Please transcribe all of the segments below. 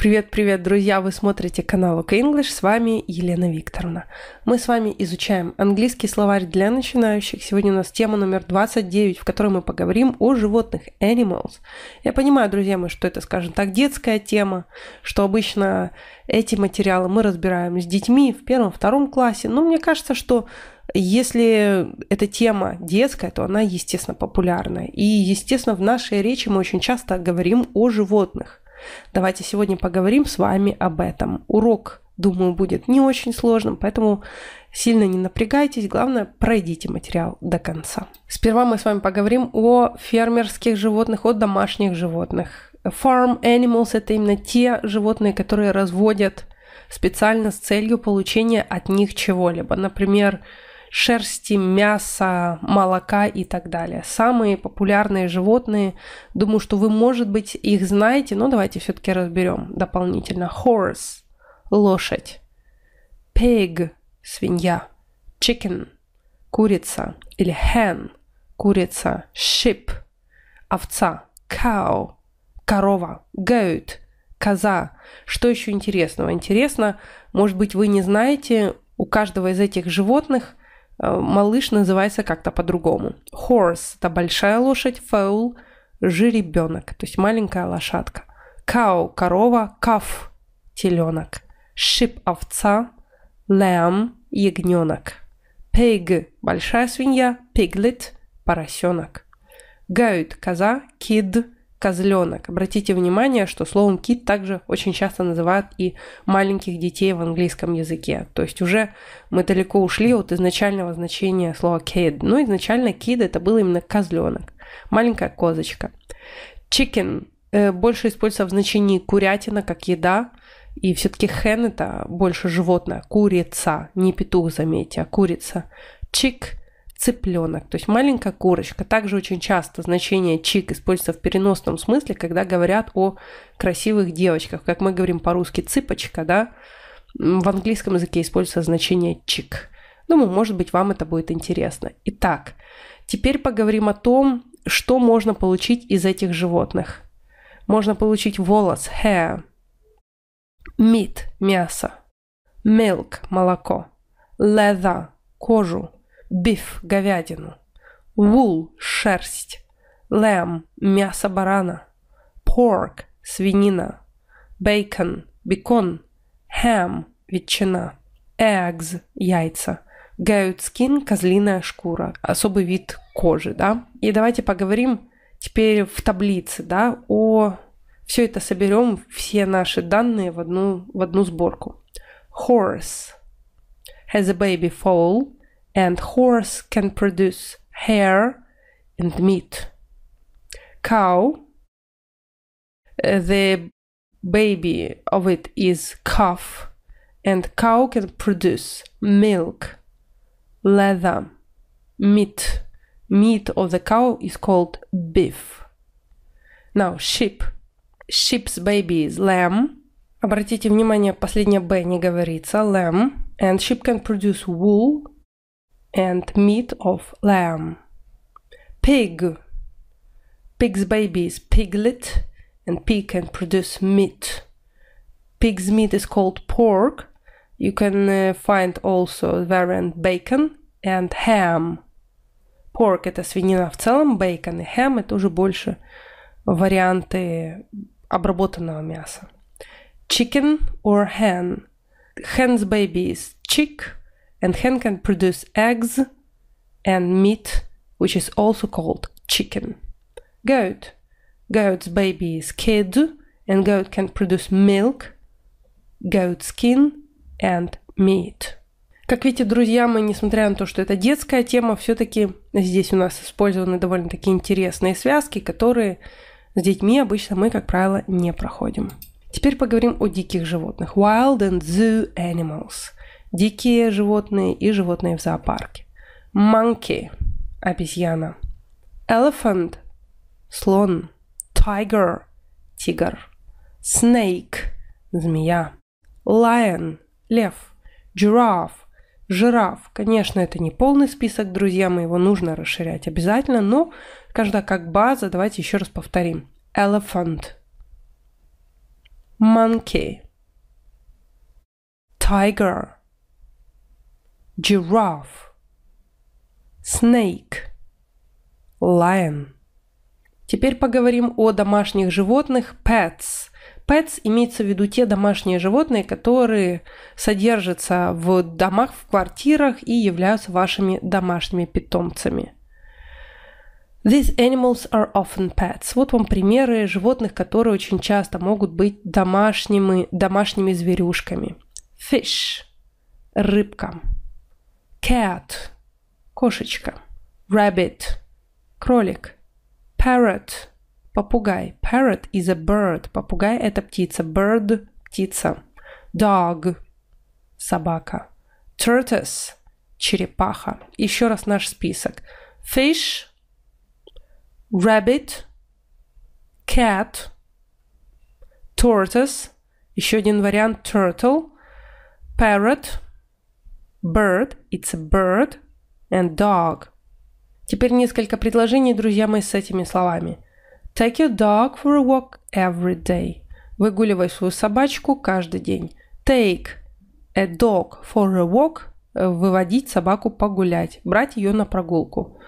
Привет-привет, друзья! Вы смотрите канал OK English, с вами Елена Викторовна. Мы с вами изучаем английский словарь для начинающих. Сегодня у нас тема номер 29, в которой мы поговорим о животных, animals. Я понимаю, друзья мои, что это, скажем так, детская тема, что обычно эти материалы мы разбираем с детьми в первом-втором классе, но мне кажется, что если эта тема детская, то она, естественно, популярная. И, естественно, в нашей речи мы очень часто говорим о животных. Давайте сегодня поговорим с вами об этом. Урок, думаю, будет не очень сложным, поэтому сильно не напрягайтесь, главное, пройдите материал до конца. Сперва мы с вами поговорим о фермерских животных, о домашних животных. Farm animals – это именно те животные, которые разводят специально с целью получения от них чего-либо. Например, шерсти, мяса, молока и так далее. Самые популярные животные, думаю, что вы, может быть, их знаете, но давайте все-таки разберем дополнительно. Horse – лошадь, pig – свинья, chicken – курица или hen – курица, sheep – овца, cow – корова, goat – коза. Что еще интересного? Интересно, может быть, вы не знаете, у каждого из этих животных Э, малыш называется как-то по-другому. Horse – это большая лошадь, foal – жеребенок, то есть маленькая лошадка. Cow – корова, calf – теленок. Sheep – овца, lamb – ягненок. Pig – большая свинья, piglet – поросенок. Goat – коза, kid – козленок. Обратите внимание, что словом кит также очень часто называют и маленьких детей в английском языке. То есть уже мы далеко ушли от изначального значения слова kid. Но ну, изначально kid это был именно козленок, маленькая козочка. Chicken э, больше используется в значении курятина как еда, и все-таки хэн это больше животное, курица, не петух, заметьте, а курица. Chick цыпленок, то есть маленькая курочка. Также очень часто значение чик используется в переносном смысле, когда говорят о красивых девочках. Как мы говорим по-русски цыпочка, да, в английском языке используется значение чик. Думаю, может быть, вам это будет интересно. Итак, теперь поговорим о том, что можно получить из этих животных. Можно получить волос, hair, meat, мясо, milk, молоко, leather, кожу, биф – говядину, wool – шерсть, lamb – мясо барана, pork – свинина, bacon – бекон, ham – ветчина, eggs – яйца, goat skin – козлиная шкура, особый вид кожи, да? И давайте поговорим теперь в таблице, да, о... Все это соберем, все наши данные в одну, в одну сборку. Horse has a baby foal – and horse can produce hair and meat. Cow, uh, the baby of it is calf, and cow can produce milk, leather, meat. Meat of the cow is called beef. Now, sheep. Sheep's baby is lamb. Обратите внимание, последнее b не говорится. Lamb. And sheep can produce wool, and meat of lamb. Pig. Pig's baby is piglet, and pig can produce meat. Pig's meat is called pork. You can uh, find also variant bacon and ham. Pork это свинина в целом, bacon и ham это уже больше варианты обработанного мяса. Chicken or hen. Hen's baby is chick, and hen can produce eggs and meat, which is also called chicken. Goat. Goat's baby is kid, and goat can produce milk, goat skin and meat. Как видите, друзья, мы, несмотря на то, что это детская тема, все-таки здесь у нас использованы довольно-таки интересные связки, которые с детьми обычно мы, как правило, не проходим. Теперь поговорим о диких животных. Wild and zoo animals – дикие животные и животные в зоопарке. Monkey – обезьяна. Elephant – слон. Tiger – тигр. Snake – змея. Lion – лев. Giraffe – жираф. Конечно, это не полный список, друзья мы его нужно расширять обязательно, но каждая как база, давайте еще раз повторим. Elephant – monkey – tiger – giraffe, snake, lion. Теперь поговорим о домашних животных pets. Pets имеется в виду те домашние животные, которые содержатся в домах, в квартирах и являются вашими домашними питомцами. These animals are often pets. Вот вам примеры животных, которые очень часто могут быть домашними, домашними зверюшками. Fish – рыбка. Cat – кошечка. Rabbit – кролик. Parrot – попугай. Parrot is a bird. Попугай – это птица. Bird – птица. Dog – собака. tortoise, черепаха. Еще раз наш список. Fish – rabbit – cat – tortoise – еще один вариант – turtle – parrot – Bird, it's a bird, and dog. Теперь несколько предложений, друзья мои, с этими словами. Take your dog for a walk every day. Выгуливай свою собачку каждый день. Take a dog for a walk. Э, выводить собаку погулять. Брать ее на прогулку.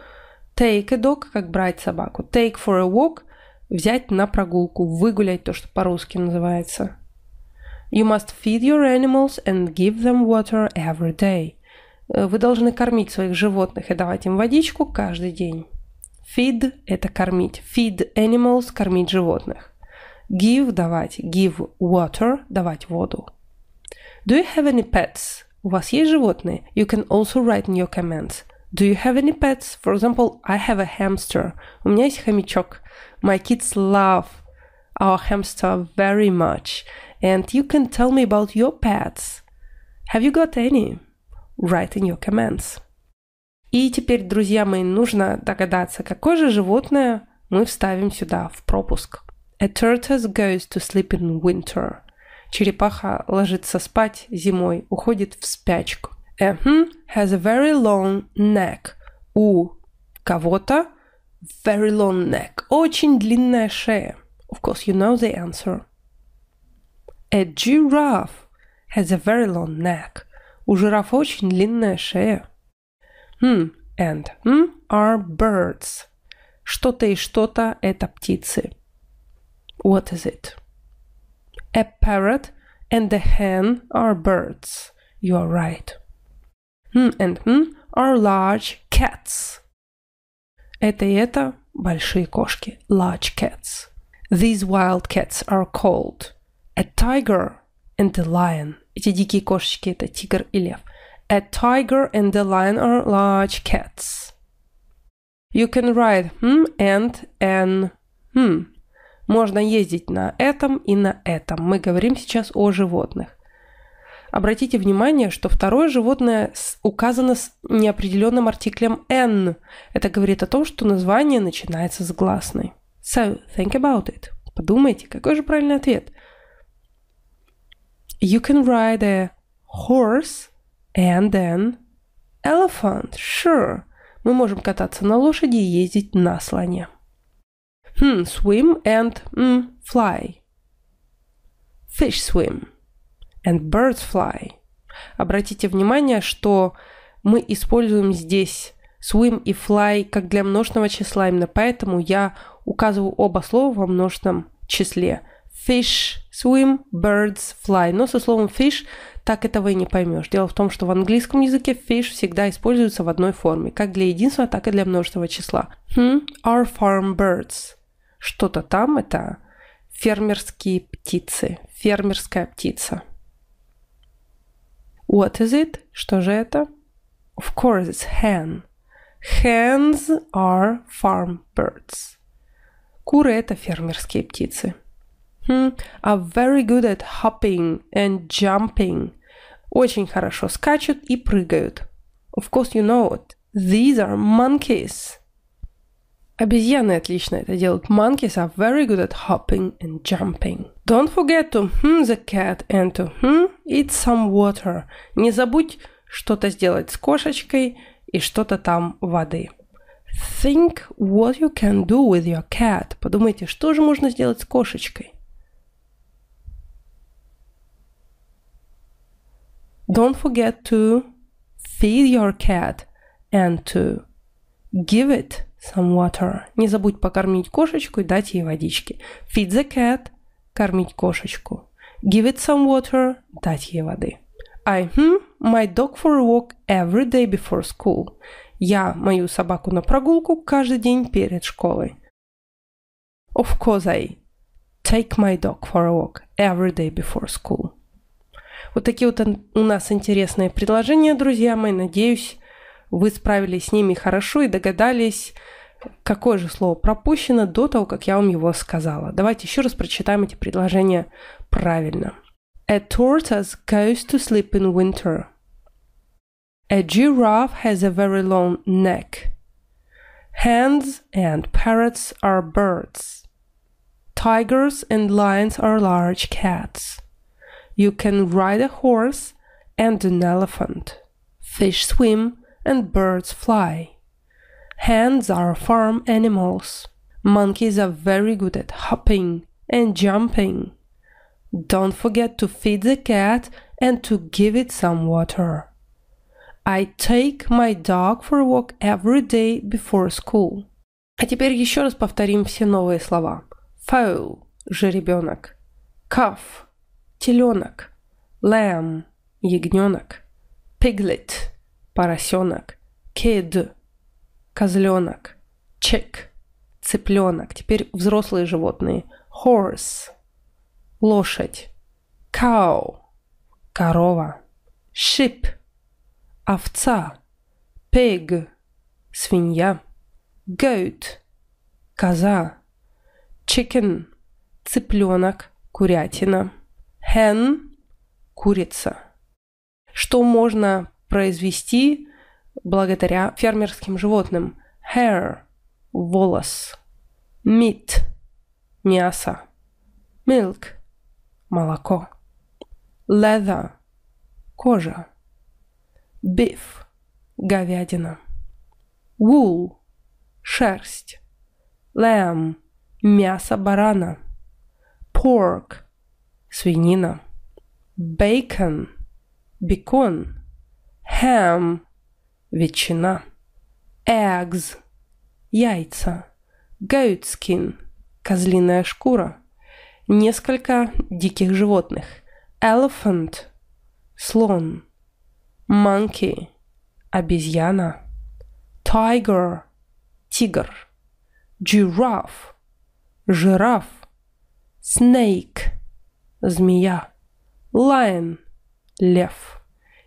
Take a dog, как брать собаку. Take for a walk – взять на прогулку, выгулять то, что по-русски называется. You must feed your animals and give them water every day. Э, вы должны кормить своих животных и давать им водичку каждый день. Feed – это кормить. Feed animals – кормить животных. Give – давать. Give water – давать воду. Do you have any pets? У вас есть животные? You can also write in your comments. Do you have any pets? For example, I have a hamster. У меня есть хомячок. My kids love our hamster very much and you can tell me about your pets. Have you got any? Write in your comments. И теперь, друзья мои, нужно догадаться, какое же животное мы вставим сюда в пропуск. A tortoise goes to sleep in winter. Черепаха ложится спать зимой, уходит в спячку. A hmm has a very long neck. У кого-то very long neck. Очень длинная шея. Of course, you know the answer. A giraffe has a very long neck. У жирафа очень длинная шея. М and м hmm, are birds. Что-то и что-то – это птицы. What is it? A parrot and a hen are birds. You are right. М hmm, and м hmm, are large cats. Это и это – большие кошки. Large cats. These wild cats are called – A tiger and a lion. Эти дикие кошечки – это тигр и лев. A tiger and a lion are large cats. You can ride hmm, and an hmm. Можно ездить на этом и на этом. Мы говорим сейчас о животных. Обратите внимание, что второе животное указано с неопределенным артиклем n. Это говорит о том, что название начинается с гласной. So, think about it. Подумайте, какой же правильный ответ? You can ride a horse and then elephant, sure. Мы можем кататься на лошади и ездить на слоне. Hmm, swim and mm, fly. Fish swim and birds fly. Обратите внимание, что мы используем здесь swim и fly как для множного числа. Именно поэтому я указываю оба слова во множественном числе fish, swim, birds, fly. Но со словом fish так этого и не поймешь. Дело в том, что в английском языке fish всегда используется в одной форме, как для единства, так и для множества числа. Hmm, are farm birds. Что-то там это фермерские птицы, фермерская птица. What is it? Что же это? Of course, it's hen. Hens are farm birds. Куры – это фермерские птицы. hmm, are very good at hopping and jumping. Очень хорошо скачут и прыгают. Of course you know it. These are monkeys. Обезьяны отлично это делают. Monkeys are very good at hopping and jumping. Don't forget to hmm the cat and to hmm eat some water. Не забудь что-то сделать с кошечкой и что-то там воды. Think what you can do with your cat. Подумайте, что же можно сделать с кошечкой. Don't forget to feed your cat and to give it some water. Не забудь покормить кошечку и дать ей водички. Feed the cat – кормить кошечку. Give it some water – дать ей воды. I hmm my dog for a walk every day before school. Я мою собаку на прогулку каждый день перед школой. Of course I take my dog for a walk every day before school. Вот такие вот у нас интересные предложения, друзья мои. Надеюсь, вы справились с ними хорошо и догадались, какое же слово пропущено до того, как я вам его сказала. Давайте еще раз прочитаем эти предложения правильно. A tortoise goes to sleep in winter. A giraffe has a very long neck. Hands and parrots are birds. Tigers and lions are large cats. you can ride a horse and an elephant. Fish swim and birds fly. Hens are farm animals. Monkeys are very good at hopping and jumping. Don't forget to feed the cat and to give it some water. I take my dog for a walk every day before school. А теперь еще раз повторим все новые слова. Fowl – жеребенок. Calf теленок, lamb, ягненок, piglet, поросенок, kid, козленок, chick, цыпленок. Теперь взрослые животные. Horse, лошадь, cow, корова, sheep, овца, pig, свинья, goat, коза, chicken, цыпленок, курятина hen – курица. Что можно произвести благодаря фермерским животным? hair – волос, meat – мясо, milk – молоко, leather – кожа, beef – говядина, wool – шерсть, lamb – мясо барана, pork – свинина. Бейкон, бекон. Хэм, ветчина. Eggs, яйца. Goatskин, козлиная шкура. Несколько диких животных. Elephant, слон. Monkey, обезьяна. Tiger, тигр. Giraffe, жираф. Snake, змея, лайн, лев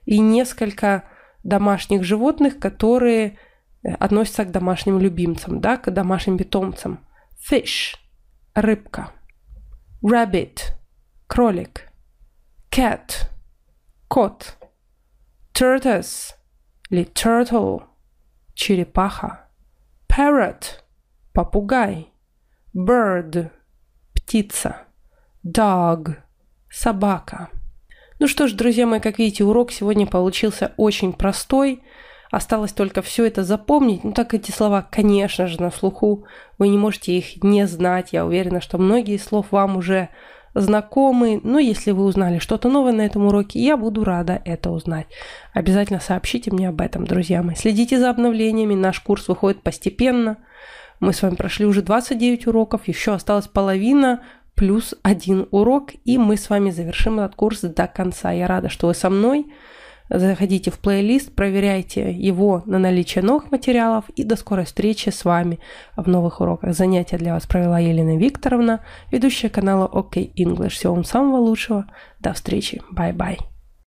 и несколько домашних животных, которые э, относятся к домашним любимцам, да, к домашним питомцам. Fish – рыбка. Rabbit – кролик. Cat – кот. Turtles или turtle – черепаха. Parrot – попугай. Bird – птица. Dog – собака. Ну что ж, друзья мои, как видите, урок сегодня получился очень простой. Осталось только все это запомнить. Ну так эти слова, конечно же, на слуху. Вы не можете их не знать. Я уверена, что многие слов вам уже знакомы. Но если вы узнали что-то новое на этом уроке, я буду рада это узнать. Обязательно сообщите мне об этом, друзья мои. Следите за обновлениями. Наш курс выходит постепенно. Мы с вами прошли уже 29 уроков, еще осталась половина плюс один урок, и мы с вами завершим этот курс до конца. Я рада, что вы со мной. Заходите в плейлист, проверяйте его на наличие новых материалов и до скорой встречи с вами в новых уроках. Занятия для вас провела Елена Викторовна, ведущая канала OK English. Всего вам самого лучшего. До встречи. Бай-бай.